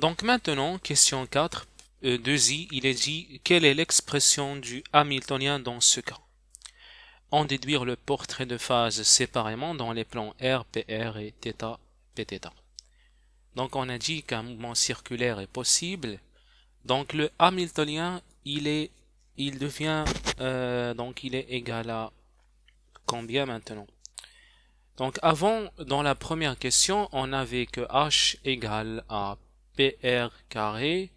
Donc maintenant, question 4 2i, euh, il est dit quelle est l'expression du Hamiltonien dans ce cas En déduire le portrait de phase séparément dans les plans R, PR et θ, Pθ. Donc on a dit qu'un mouvement circulaire est possible. Donc le Hamiltonien, il est, il devient, euh, donc il est égal à combien maintenant Donc avant, dans la première question, on avait que H égale à PR carré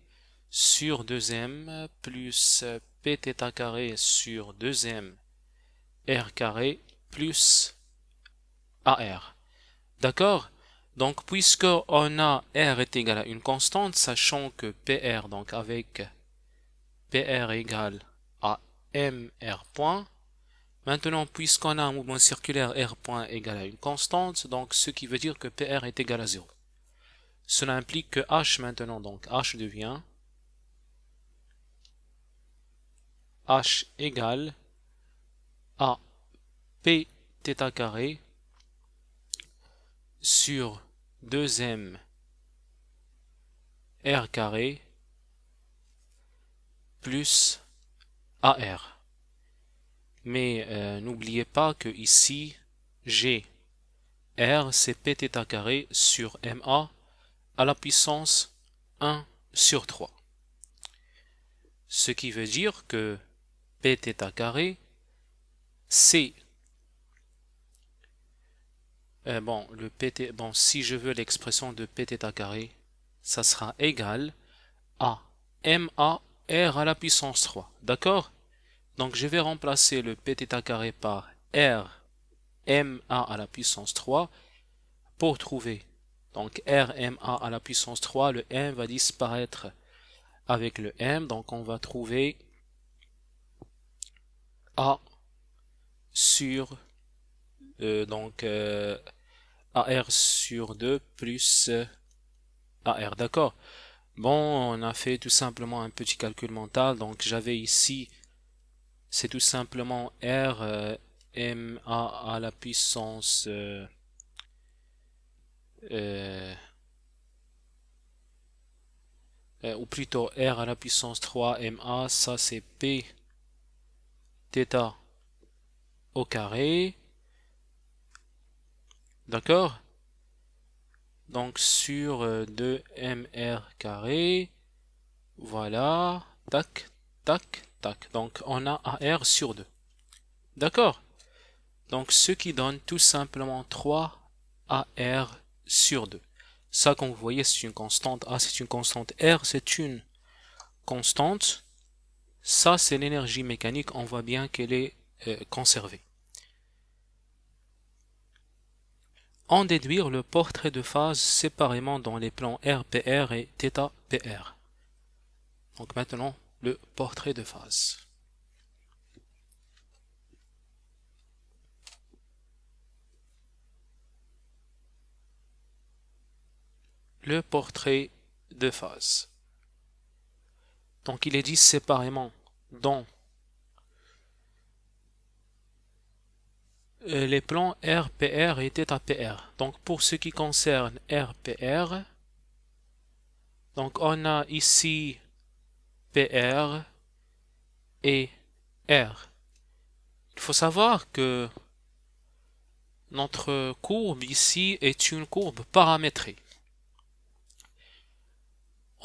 sur 2m plus Pθ carré sur 2m R carré plus AR. D'accord Donc, puisque on a R est égal à une constante, sachant que PR, donc avec PR égale à MR point, Maintenant, puisqu'on a un mouvement circulaire, R point égale à une constante, donc ce qui veut dire que PR est égal à 0. Cela implique que H maintenant, donc H devient H égale à P carré sur 2m R carré plus AR. Mais euh, n'oubliez pas que ici, G, R, c'est P carré sur a à la puissance 1 sur 3. Ce qui veut dire que pθ carré, c'est... Euh, bon, le pt, bon, si je veux l'expression de pθ carré, ça sera égal à ma r à la puissance 3. D'accord Donc je vais remplacer le pθ carré par r a à la puissance 3 pour trouver donc RMA à la puissance 3, le M va disparaître avec le M. Donc on va trouver A sur euh, donc euh, AR sur 2 plus AR. D'accord Bon, on a fait tout simplement un petit calcul mental. Donc j'avais ici, c'est tout simplement R euh, m à la puissance... Euh, euh, ou plutôt R à la puissance 3 MA, ça c'est P au carré. D'accord Donc sur 2MR euh, carré, voilà, tac, tac, tac. Donc on a AR sur 2. D'accord Donc ce qui donne tout simplement 3 AR sur 2. Ça, comme vous voyez, c'est une constante. A, c'est une constante. R, c'est une constante. Ça, c'est l'énergie mécanique. On voit bien qu'elle est euh, conservée. En déduire le portrait de phase séparément dans les plans RPR et θPR. Donc maintenant, le portrait de phase. le portrait de phase. Donc il est dit séparément dans euh, les plans RPR et θPR. Donc pour ce qui concerne RPR, donc on a ici PR et R. Il faut savoir que notre courbe ici est une courbe paramétrée.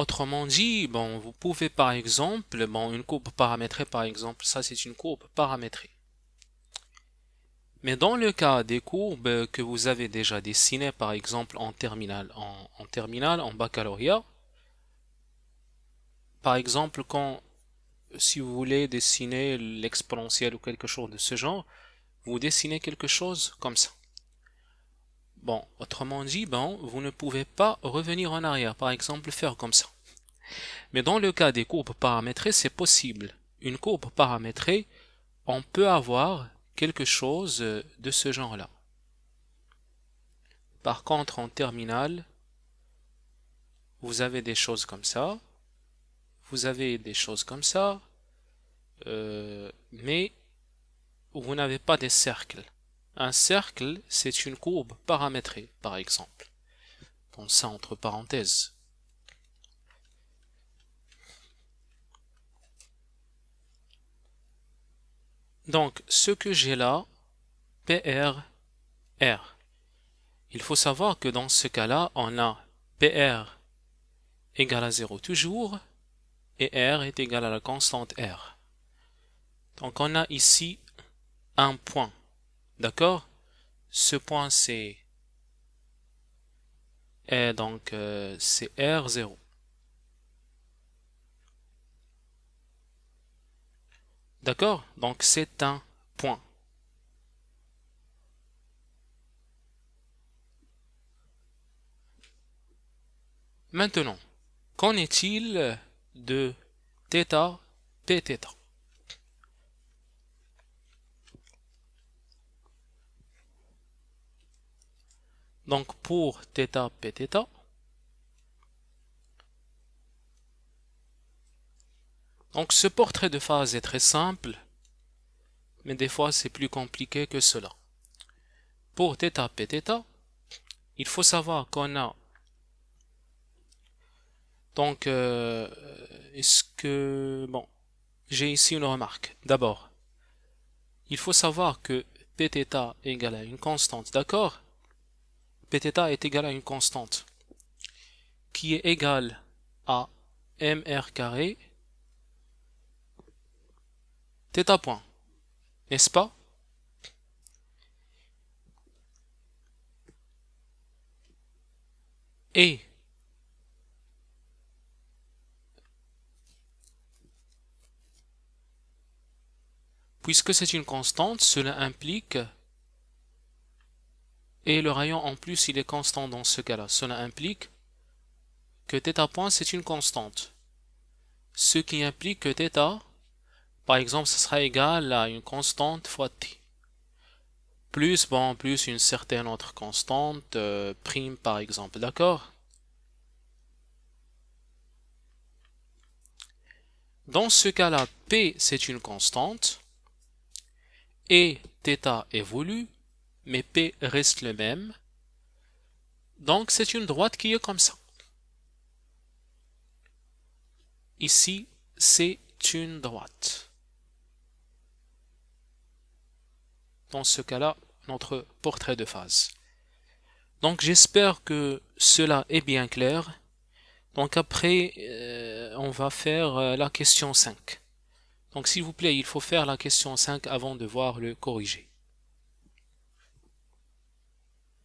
Autrement dit, bon, vous pouvez par exemple, bon, une courbe paramétrée par exemple, ça c'est une courbe paramétrée. Mais dans le cas des courbes que vous avez déjà dessinées, par exemple en terminale, en, terminale, en baccalauréat, par exemple quand, si vous voulez dessiner l'exponentielle ou quelque chose de ce genre, vous dessinez quelque chose comme ça. Bon, autrement dit, bon, vous ne pouvez pas revenir en arrière, par exemple faire comme ça. Mais dans le cas des courbes paramétrées, c'est possible. Une courbe paramétrée, on peut avoir quelque chose euh, de ce genre-là. Par contre, en terminale, vous avez des choses comme ça, vous avez des choses comme ça, euh, mais vous n'avez pas des cercles. Un cercle, c'est une courbe paramétrée, par exemple. Donc, entre parenthèses. Donc, ce que j'ai là, PR, R. Il faut savoir que dans ce cas-là, on a PR égale à 0 toujours, et R est égal à la constante R. Donc on a ici un point, d'accord Ce point c'est donc euh, c'est R0. D'accord Donc c'est un point. Maintenant, qu'en est-il de θ, pθ Donc pour θ, Pθ, Donc ce portrait de phase est très simple, mais des fois c'est plus compliqué que cela. Pour θ, pθ, il faut savoir qu'on a donc euh, est-ce que bon j'ai ici une remarque. D'abord, il faut savoir que pθ est égal à une constante, d'accord pθ est égal à une constante qui est égale à mr carré Theta point. N'est-ce pas Et puisque c'est une constante, cela implique et le rayon en plus il est constant dans ce cas-là. Cela implique que θ point c'est une constante. Ce qui implique que θ par exemple, ce sera égal à une constante fois t. Plus, bon, plus une certaine autre constante, euh, prime par exemple, d'accord Dans ce cas-là, P c'est une constante et θ évolue, mais P reste le même. Donc c'est une droite qui est comme ça. Ici, c'est une droite. dans ce cas-là, notre portrait de phase. Donc j'espère que cela est bien clair. Donc après, euh, on va faire euh, la question 5. Donc s'il vous plaît, il faut faire la question 5 avant de voir le corriger.